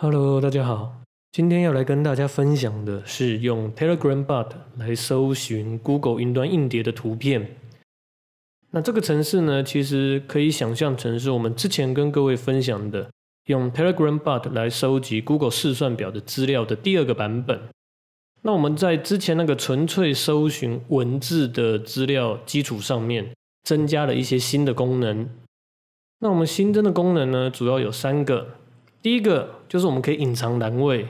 Hello，大家好。今天要来跟大家分享的是用 Telegram Bot 来搜寻 Google 云端硬碟的图片。那这个程式呢，其实可以想象成是我们之前跟各位分享的用 Telegram Bot 来收集 Google 试算表的资料的第二个版本。那我们在之前那个纯粹搜寻文字的资料基础上面，增加了一些新的功能。那我们新增的功能呢，主要有三个。第一个。就是我们可以隐藏栏位，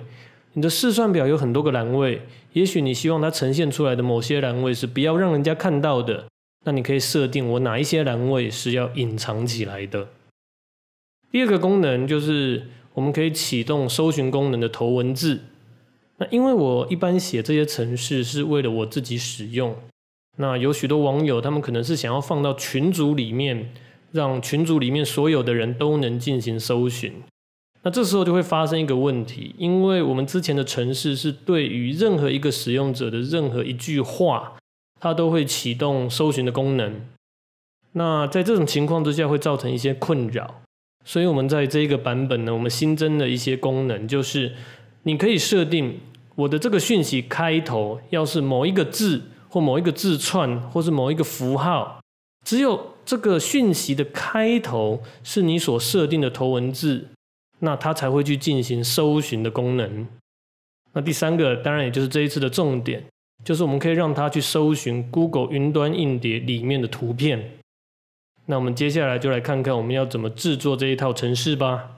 你的试算表有很多个栏位，也许你希望它呈现出来的某些栏位是不要让人家看到的，那你可以设定我哪一些栏位是要隐藏起来的。第二个功能就是我们可以启动搜寻功能的头文字，那因为我一般写这些程式是为了我自己使用，那有许多网友他们可能是想要放到群组里面，让群组里面所有的人都能进行搜寻。那这时候就会发生一个问题，因为我们之前的城市是对于任何一个使用者的任何一句话，它都会启动搜寻的功能。那在这种情况之下，会造成一些困扰。所以，我们在这一个版本呢，我们新增了一些功能，就是你可以设定我的这个讯息开头，要是某一个字或某一个字串或是某一个符号，只有这个讯息的开头是你所设定的头文字。那它才会去进行搜寻的功能。那第三个当然也就是这一次的重点，就是我们可以让它去搜寻 Google 云端硬碟里面的图片。那我们接下来就来看看我们要怎么制作这一套程式吧。